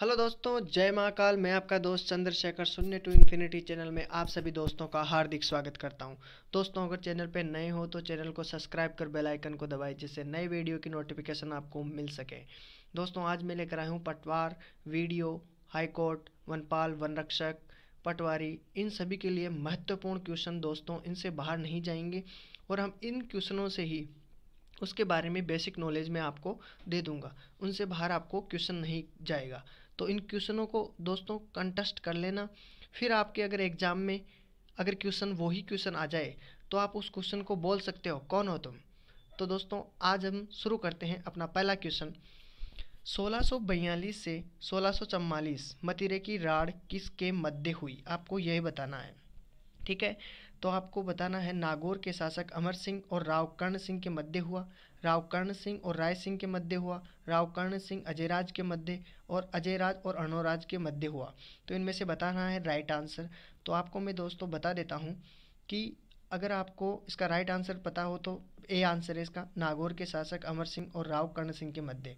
hello दोस्तों जय महाकाल मैं आपका दोस्त चंद्रशेखर शून्य टू इन्फिनिटी चैनल में आप सभी दोस्तों का हार्दिक स्वागत करता हूं दोस्तों अगर चैनल पर नए हो तो चैनल को सब्सक्राइब कर बेल आइकन को दबाएं जिससे नए वीडियो की नोटिफिकेशन आपको मिल सके दोस्तों आज मैं लेकर आया हूं पटवार वीडियो हाईकोर्ट वनपाल वन रक्षक पटवारी इन सभी के लिए महत्वपूर्ण क्वेश्चन दोस्तों इनसे बाहर नहीं जाएंगे और हम इन क्वेश्चनों से ही उसके बारे में बेसिक नॉलेज मैं आपको दे दूँगा उनसे बाहर आपको क्वेश्चन नहीं जाएगा तो इन क्वेश्चनों को दोस्तों कंटेस्ट कर लेना फिर आपके अगर एग्ज़ाम में अगर क्वेश्चन वही क्वेश्चन आ जाए तो आप उस क्वेश्चन को बोल सकते हो कौन हो तुम तो दोस्तों आज हम शुरू करते हैं अपना पहला क्वेश्चन 1642 से 1644 मतिरे की राड किसके मध्य हुई आपको यही बताना है ठीक है तो आपको बताना है नागौर के शासक अमर सिंह और राव कर्ण सिंह के मध्य हुआ राव कर्ण सिंह और राय सिंह के मध्य हुआ राव कर्ण सिंह अजयराज के मध्य और अजयराज और अर्णोराज के मध्य हुआ तो इनमें से बताना है राइट आंसर तो आपको मैं दोस्तों बता देता हूँ कि अगर आपको इसका राइट आंसर पता हो तो ए आंसर है इसका नागौर के शासक अमर सिंह और राव कर्ण सिंह के मध्य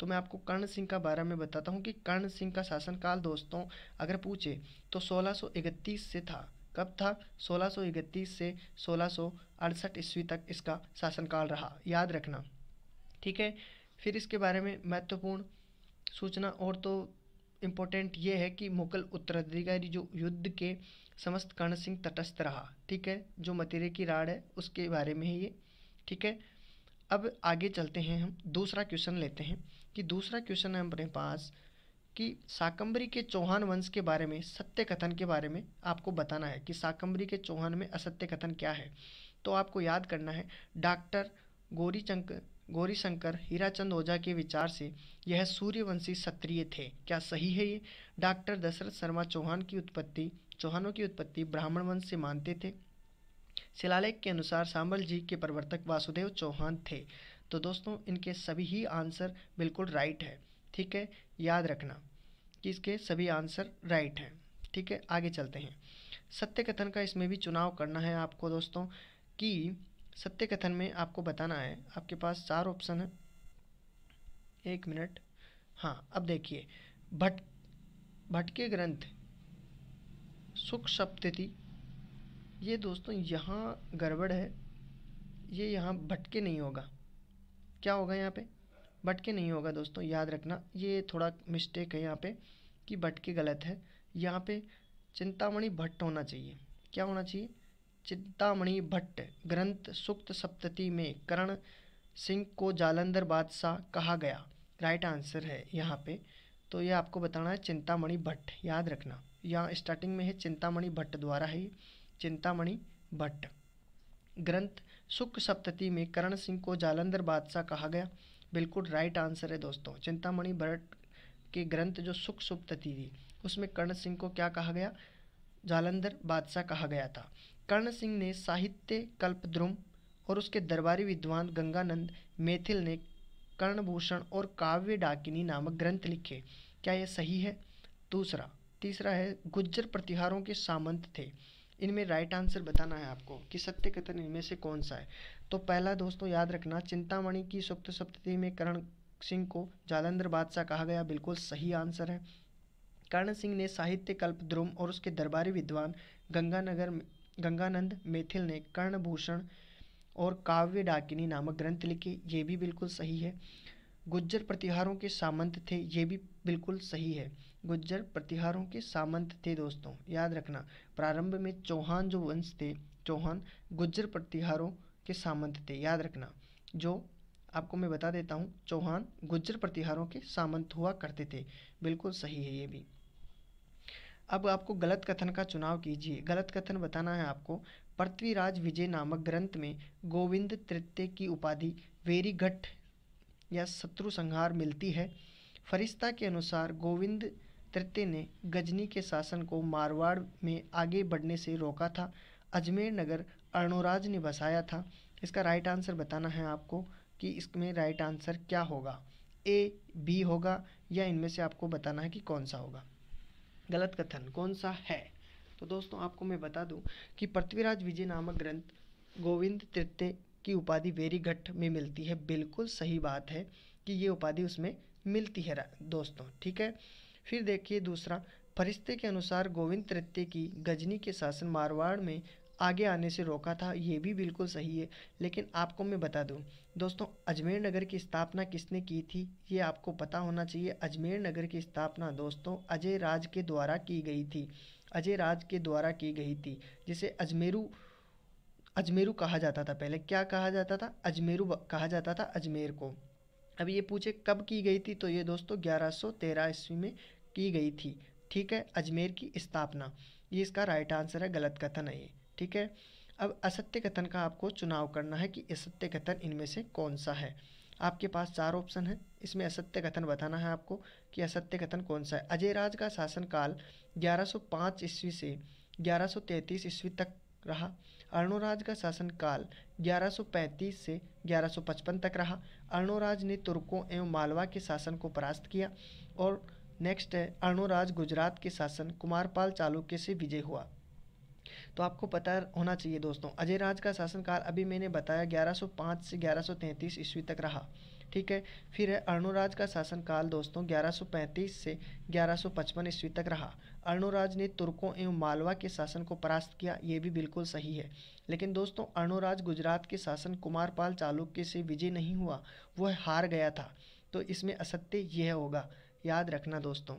तो मैं आपको कर्ण सिंह का बारे में बताता हूँ कि कर्ण सिंह का शासनकाल दोस्तों अगर पूछे तो 1631 से था कब था 1631 से सोलह ईस्वी तक इसका शासनकाल रहा याद रखना ठीक है फिर इसके बारे में महत्वपूर्ण सूचना और तो इम्पोर्टेंट ये है कि मुगल उत्तराधिकारी जो युद्ध के समस्त कर्ण सिंह तटस्थ रहा ठीक है जो मतीरे की राड है उसके बारे में है ये ठीक है अब आगे चलते हैं हम दूसरा क्वेश्चन लेते हैं कि दूसरा क्वेश्चन है अपने पास कि शाकंबरी के चौहान वंश के बारे में सत्य कथन के बारे में आपको बताना है कि शाकंबरी के चौहान में असत्य कथन क्या है तो आपको याद करना है डॉक्टर गौरी गौरीशंकर गौरी शंकर हीराचंद ओझा के विचार से यह सूर्यवंशी क्षत्रिय थे क्या सही है ये डॉक्टर दशरथ शर्मा चौहान की उत्पत्ति चौहानों की उत्पत्ति ब्राह्मण वंश से मानते थे शिलालेख के अनुसार सांबल जी के प्रवर्तक वासुदेव चौहान थे तो दोस्तों इनके सभी ही आंसर बिल्कुल राइट है ठीक है याद रखना कि इसके सभी आंसर राइट हैं ठीक है आगे चलते हैं सत्य कथन का इसमें भी चुनाव करना है आपको दोस्तों कि सत्य कथन में आपको बताना है आपके पास चार ऑप्शन है एक मिनट हाँ अब देखिए भट भटके ग्रंथ सुख सप्तति ये दोस्तों यहाँ गड़बड़ है ये यहाँ भटके नहीं होगा क्या होगा यहाँ पे बटके नहीं होगा दोस्तों याद रखना ये थोड़ा मिस्टेक है यहाँ पे कि बटके गलत है यहाँ पे चिंतामणि भट्ट होना चाहिए क्या होना चाहिए चिंतामणि भट्ट ग्रंथ सुक्त सप्तति में करण सिंह को जालंधर बादशाह कहा गया राइट आंसर है यहाँ पे तो ये आपको बताना है चिंतामणि भट्ट याद रखना यहाँ स्टार्टिंग में है चिंतामणि भट्ट द्वारा है चिंतामणि भट्ट ग्रंथ सुख सप्तति में करण सिंह को जालंधर बादशाह कहा गया बिल्कुल राइट आंसर है दोस्तों चिंतामणि भरट के ग्रंथ जो सुख थी थी उसमें कर्ण सिंह को क्या कहा गया जालंधर बादशाह कहा गया था कर्ण सिंह ने साहित्य कल्पद्रुम और उसके दरबारी विद्वान गंगानंद मेथिल ने कर्णभूषण और काव्य डाकिनी नामक ग्रंथ लिखे क्या यह सही है दूसरा तीसरा है गुज्जर प्रतिहारों के सामंत थे इनमें राइट आंसर बताना है आपको कि सत्य कथन इनमें से कौन सा है तो पहला दोस्तों याद रखना चिंतामणि की सुप्त सप्तति में करण सिंह को जालंधर बादशाह कहा गया बिल्कुल सही आंसर है कर्ण सिंह ने साहित्य कल्प ध्रुम और उसके दरबारी विद्वान गंगानगर गंगानंद मेथिल ने कर्णभूषण और काव्य डाकिनी नामक ग्रंथ लिखे ये भी बिल्कुल सही है गुज्जर प्रतिहारों के सामंत थे ये भी बिल्कुल सही है गुज्जर प्रतिहारों के सामंत थे दोस्तों याद रखना प्रारंभ में चौहान जो वंश थे चौहान गुज्जर प्रतिहारों के सामंत थे याद रखना जो आपको मैं बता देता हूँ चौहान गुज्जर प्रतिहारों के सामंत हुआ करते थे बिल्कुल सही है ये भी अब आपको गलत कथन का चुनाव कीजिए गलत कथन बताना है आपको पृथ्वीराज विजय नामक ग्रंथ में गोविंद तृतीय की उपाधि वेरीघट या शत्रु संहार मिलती है फरिश्ता के अनुसार गोविंद तृतीय ने गजनी के शासन को मारवाड़ में आगे बढ़ने से रोका था अजमेर नगर अर्णोराज ने बसाया था इसका राइट आंसर बताना है आपको कि इसमें राइट आंसर क्या होगा ए बी होगा या इनमें से आपको बताना है कि कौन सा होगा गलत कथन कौन सा है तो दोस्तों आपको मैं बता दूं कि पृथ्वीराज विजय नामक ग्रंथ गोविंद तृतीय की उपाधि वेरीघट में मिलती है बिल्कुल सही बात है कि ये उपाधि उसमें मिलती है दोस्तों ठीक है फिर देखिए दूसरा फरिश्ते के अनुसार गोविंद तृतीय की गजनी के शासन मारवाड़ में आगे आने से रोका था ये भी बिल्कुल सही है लेकिन आपको मैं बता दूं दोस्तों अजमेर नगर की स्थापना किसने की थी ये आपको पता होना चाहिए अजमेर नगर की स्थापना दोस्तों अजय राज के द्वारा की गई थी अजय राज के द्वारा की गई थी जिसे अजमेरू अजमेरू कहा जाता था पहले क्या कहा जाता था अजमेरू कहा जाता था अजमेर को अब ये पूछे कब की गई थी तो ये दोस्तों 1113 ईस्वी में की गई थी ठीक है अजमेर की स्थापना ये इसका राइट आंसर है गलत कथन है ये ठीक है अब असत्य कथन का आपको चुनाव करना है कि असत्य कथन इनमें से कौन सा है आपके पास चार ऑप्शन है इसमें असत्य कथन बताना है आपको कि असत्य कथन कौन सा है अजय राज का शासनकाल 1105 ईस्वी से 1133 ईस्वी तक रहा अर्णोराज का शासनकाल 1135 से 1155 तक रहा अर्णोराज ने तुर्कों एवं मालवा के शासन को परास्त किया और नेक्स्ट है अर्णोराज गुजरात के शासन कुमारपाल चालुक्य से विजय हुआ तो आपको पता होना चाहिए दोस्तों अजय राज का शासनकाल अभी मैंने बताया 1105 से 1133 ईस्वी तक रहा ठीक है फिर है अर्णोराज का शासनकाल दोस्तों 1135 से 1155 ईस्वी तक रहा अर्णोराज ने तुर्कों एवं मालवा के शासन को परास्त किया ये भी बिल्कुल सही है लेकिन दोस्तों अर्णोराज गुजरात के शासन कुमारपाल चालुक्य से विजय नहीं हुआ वह हार गया था तो इसमें असत्य यह होगा याद रखना दोस्तों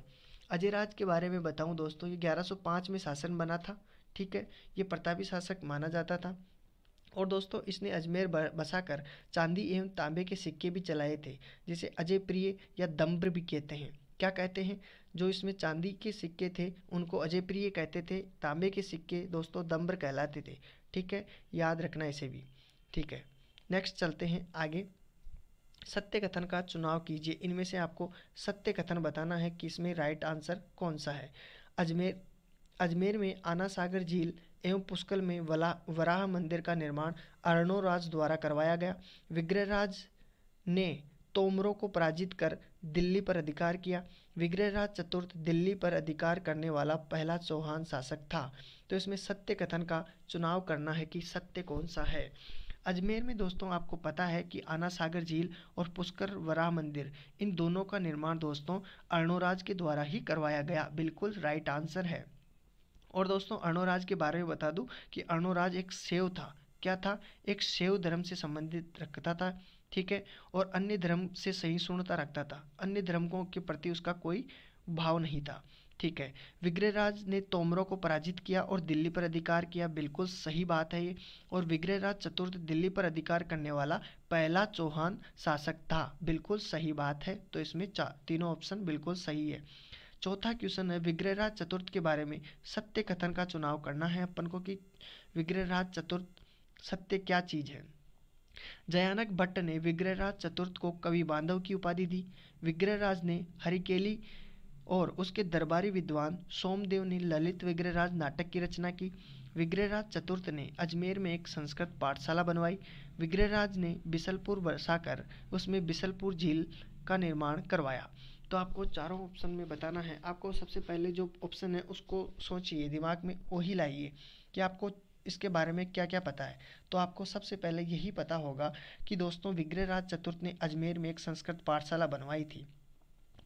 अजयराज के बारे में बताऊं दोस्तों ये 1105 में शासन बना था ठीक है ये प्रतापी शासक माना जाता था और दोस्तों इसने अजमेर बसाकर चांदी एवं तांबे के सिक्के भी चलाए थे जिसे अजय प्रिय या दम्ब्र भी कहते हैं क्या कहते हैं जो इसमें चांदी के सिक्के थे उनको अजयप्रिय कहते थे तांबे के सिक्के दोस्तों दम्बर कहलाते थे ठीक है याद रखना इसे भी ठीक है नेक्स्ट चलते हैं आगे सत्य कथन का चुनाव कीजिए इनमें से आपको सत्य कथन बताना है कि इसमें राइट आंसर कौन सा है अजमेर अजमेर में आना सागर झील एवं पुष्कल में वला वराह मंदिर का निर्माण अर्णोराज द्वारा करवाया गया विग्रहराज ने तोमरों को पराजित कर दिल्ली पर अधिकार किया विग्रहराज चतुर्थ दिल्ली पर अधिकार करने वाला पहला चौहान शासक था तो इसमें सत्य कथन का चुनाव करना है कि सत्य कौन सा है अजमेर में दोस्तों आपको पता है कि आना सागर झील और पुष्कर वराह मंदिर इन दोनों का निर्माण दोस्तों अर्णोराज के द्वारा ही करवाया गया बिल्कुल राइट आंसर है और दोस्तों अर्णोराज के बारे में बता दूं कि अर्णोराज एक सेव था क्या था एक सेव धर्म से संबंधित रखता था ठीक है और अन्य धर्म से सहिष्णुता रखता था अन्य धर्मों के प्रति उसका कोई भाव नहीं था ठीक है विग्रहराज ने तोमरों को पराजित किया और दिल्ली पर अधिकार किया बिल्कुल सही बात है ये और विग्रहराज चतुर्थ दिल्ली पर अधिकार करने वाला पहला चौहान शासक था बिल्कुल सही बात है तो इसमें तीनों ऑप्शन बिल्कुल सही है चौथा क्वेश्चन है विग्रहराज चतुर्थ के बारे में सत्य कथन का चुनाव करना है अपन को कि विग्रहराज चतुर्थ सत्य क्या चीज़ है जयानक भट्ट ने विग्रहराज चतुर्थ को कवि बांधव की उपाधि दी विग्रहराज ने हरिकेली और उसके दरबारी विद्वान सोमदेव ने ललित विग्रहराज नाटक की रचना की विग्रहराज चतुर्थ ने अजमेर में एक संस्कृत पाठशाला बनवाई विग्रहराज ने बिसलपुर बरसाकर उसमें बिसलपुर झील का निर्माण करवाया तो आपको चारों ऑप्शन में बताना है आपको सबसे पहले जो ऑप्शन है उसको सोचिए दिमाग में वही लाइए कि आपको इसके बारे में क्या क्या पता है तो आपको सबसे पहले यही पता होगा कि दोस्तों विग्रहराज चतुर्थ ने अजमेर में एक संस्कृत पाठशाला बनवाई थी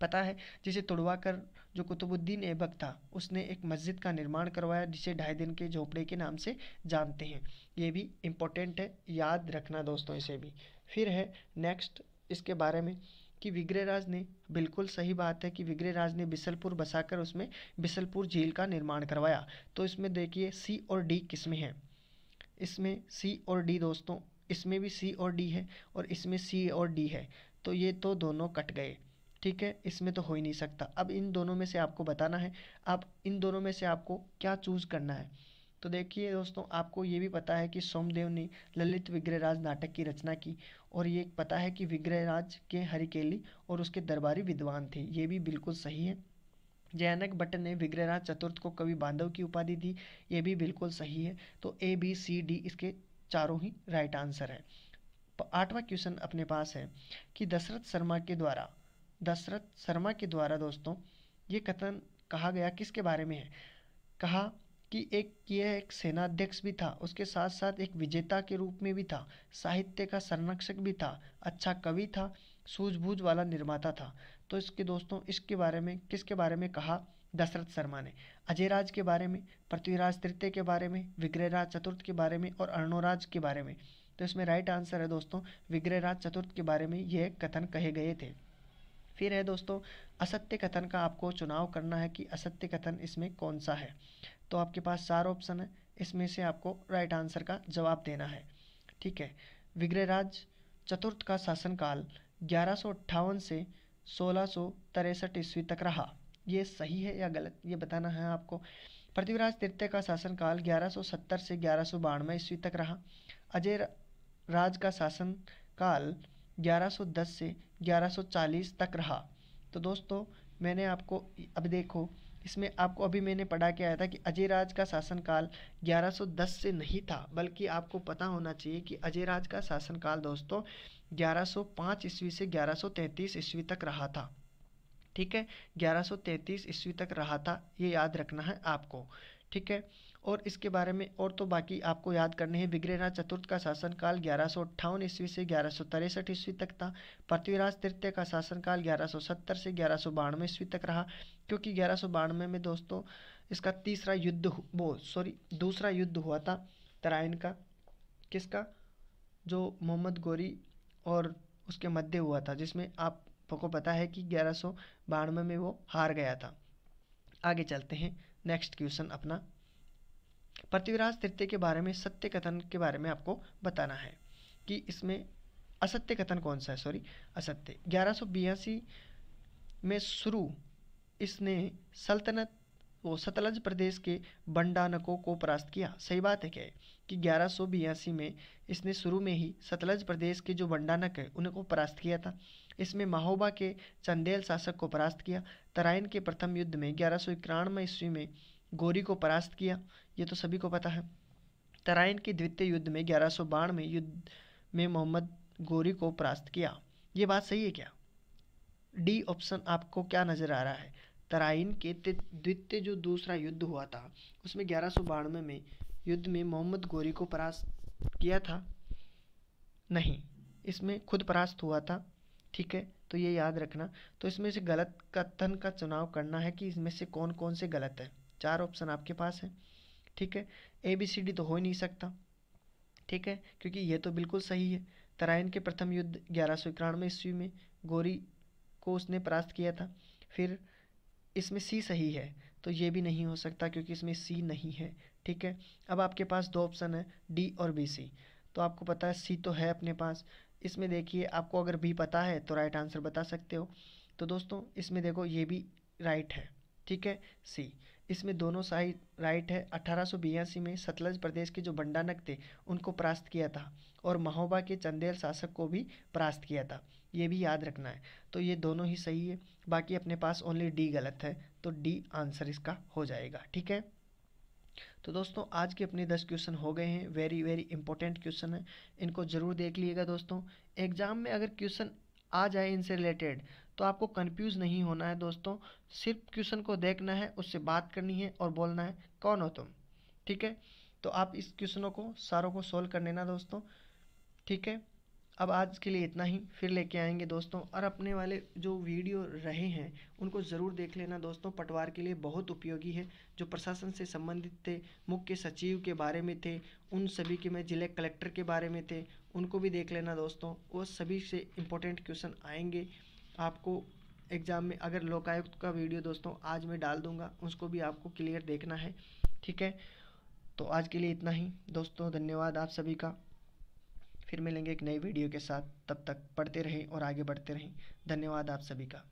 पता है जिसे तुड़वा कर जो कुतुबुद्दीन ऐबक था उसने एक मस्जिद का निर्माण करवाया जिसे ढाई दिन के झोपड़े के नाम से जानते हैं ये भी इम्पोर्टेंट है याद रखना दोस्तों इसे भी फिर है नेक्स्ट इसके बारे में कि विग्रहराज राज ने बिल्कुल सही बात है कि विग्रहराज राज ने बिसलपुर बसाकर उसमें बिसलपुर झील का निर्माण करवाया तो इसमें देखिए सी और डी किसमें है इसमें सी और डी दोस्तों इसमें भी सी और डी है और इसमें सी और डी है तो ये तो दोनों कट गए ठीक है इसमें तो हो ही नहीं सकता अब इन दोनों में से आपको बताना है आप इन दोनों में से आपको क्या चूज़ करना है तो देखिए दोस्तों आपको ये भी पता है कि सोमदेव ने ललित विग्रहराज नाटक की रचना की और ये पता है कि विग्रहराज के हरिकेली और उसके दरबारी विद्वान थे ये भी बिल्कुल सही है जयानक भट्ट ने विग्रहराज चतुर्थ को कवि बांधव की उपाधि दी ये भी बिल्कुल सही है तो ए बी सी डी इसके चारों ही राइट आंसर है आठवां क्वेश्चन अपने पास है कि दशरथ शर्मा के द्वारा दशरथ शर्मा के द्वारा दोस्तों ये कथन कहा गया किसके बारे में है कहा कि एक यह एक सेनाध्यक्ष भी था उसके साथ साथ एक विजेता के रूप में भी था साहित्य का संरक्षक भी था अच्छा कवि था सूझबूझ वाला निर्माता था तो इसके दोस्तों इसके बारे में किसके बारे में कहा दशरथ शर्मा ने अजय राज के बारे में पृथ्वीराज तृतीय के बारे में विग्रहराज चतुर्थ के बारे में और अर्णोराज के बारे में तो इसमें राइट आंसर है दोस्तों विग्रहराज चतुर्थ के बारे में यह कथन कहे गए थे फिर है दोस्तों असत्य कथन का आपको चुनाव करना है कि असत्य कथन इसमें कौन सा है तो आपके पास चार ऑप्शन है इसमें से आपको राइट आंसर का जवाब देना है ठीक है विग्रहराज चतुर्थ का शासनकाल ग्यारह से सोलह ईस्वी तक रहा ये सही है या गलत ये बताना है आपको पृथ्वीराज तृतीय का शासनकाल 1170 से ग्यारह सौ बानवे ईस्वी तक रहा अजय राज का शासनकाल 1110 से 1140 तक रहा तो दोस्तों मैंने आपको अब देखो इसमें आपको अभी मैंने पढ़ा के आया था कि अजयराज का शासनकाल 1110 से नहीं था बल्कि आपको पता होना चाहिए कि अजयराज का शासनकाल दोस्तों 1105 ईस्वी से 1133 ईस्वी तक रहा था ठीक है 1133 ईस्वी तक रहा था ये याद रखना है आपको ठीक है और इसके बारे में और तो बाकी आपको याद करने हैं बिग्रेरा चतुर्थ का शासनकाल ग्यारह सौ अट्ठावन ईस्वी से ग्यारह सौ तिरसठ ईस्वी तक था पृथ्वीराज तृतीय का शासनकाल ग्यारह सौ सत्तर से ग्यारह सौ बानवे ईस्वी तक रहा क्योंकि ग्यारह सौ बानवे में दोस्तों इसका तीसरा युद्ध वो सॉरी दूसरा युद्ध हुआ था तराइन का किसका जो मोहम्मद गोरी और उसके मध्य हुआ था जिसमें आपको पता है कि ग्यारह सौ बानवे में वो हार गया था आगे चलते हैं नेक्स्ट क्वेश्चन अपना पृथ्वीराज तृतीय के बारे में सत्य कथन के बारे में आपको बताना है कि इसमें असत्य कथन कौन सा है सॉरी असत्य ग्यारह में शुरू इसने सल्तनत वो सतलज प्रदेश के बंडानकों को परास्त किया सही बात है क्या कि ग्यारह में इसने शुरू में ही सतलज प्रदेश के जो बंडानक है उनको परास्त किया था इसमें महोबा के चंदेल शासक को परास्त किया तराइन के प्रथम युद्ध में ग्यारह ईस्वी में गौरी को परास्त किया ये तो सभी को पता है तराइन के द्वितीय युद्ध में ग्यारह सौ बानवे युद्ध में मोहम्मद गौरी को परास्त किया ये बात सही है क्या डी ऑप्शन आपको क्या नज़र आ रहा है तराइन के द्वितीय जो दूसरा युद्ध हुआ था उसमें ग्यारह सौ बानवे में युद्ध में मोहम्मद गोरी को परास्त किया था नहीं इसमें खुद परास्त हुआ था ठीक है तो ये याद रखना तो इसमें से गलत कथन का चुनाव करना है कि इसमें से कौन कौन से गलत है चार ऑप्शन आपके पास है ठीक है ए बी सी डी तो हो ही नहीं सकता ठीक है क्योंकि ये तो बिल्कुल सही है तराइन के प्रथम युद्ध ग्यारह सौ इक्यानवे ईस्वी में गोरी को उसने परास्त किया था फिर इसमें सी सही है तो ये भी नहीं हो सकता क्योंकि इसमें सी नहीं है ठीक है अब आपके पास दो ऑप्शन है डी और बी सी तो आपको पता है सी तो है अपने पास इसमें देखिए आपको अगर बी पता है तो राइट आंसर बता सकते हो तो दोस्तों इसमें देखो ये भी राइट है ठीक है सी इसमें दोनों साइड राइट है अठारह में सतलज प्रदेश के जो बंडानक थे उनको परास्त किया था और महोबा के चंदेल शासक को भी परास्त किया था ये भी याद रखना है तो ये दोनों ही सही है बाकी अपने पास ओनली डी गलत है तो डी आंसर इसका हो जाएगा ठीक है तो दोस्तों आज के अपने दस क्वेश्चन हो गए हैं वेरी वेरी इंपॉर्टेंट क्वेश्चन है इनको ज़रूर देख लीजिएगा दोस्तों एग्जाम में अगर क्वेश्चन आ जाए इनसे रिलेटेड तो आपको कंफ्यूज नहीं होना है दोस्तों सिर्फ क्वेश्चन को देखना है उससे बात करनी है और बोलना है कौन हो तुम ठीक है तो आप इस क्वेश्चनों को सारों को सोल्व कर लेना दोस्तों ठीक है अब आज के लिए इतना ही फिर लेके आएंगे दोस्तों और अपने वाले जो वीडियो रहे हैं उनको ज़रूर देख लेना दोस्तों पटवार के लिए बहुत उपयोगी है जो प्रशासन से संबंधित थे मुख्य सचिव के बारे में थे उन सभी के मैं जिले कलेक्टर के बारे में थे उनको भी देख लेना दोस्तों वो सभी से इम्पोर्टेंट क्वेश्चन आएंगे आपको एग्ज़ाम में अगर लोकायुक्त का वीडियो दोस्तों आज मैं डाल दूंगा उसको भी आपको क्लियर देखना है ठीक है तो आज के लिए इतना ही दोस्तों धन्यवाद आप सभी का फिर मिलेंगे एक नई वीडियो के साथ तब तक पढ़ते रहें और आगे बढ़ते रहें धन्यवाद आप सभी का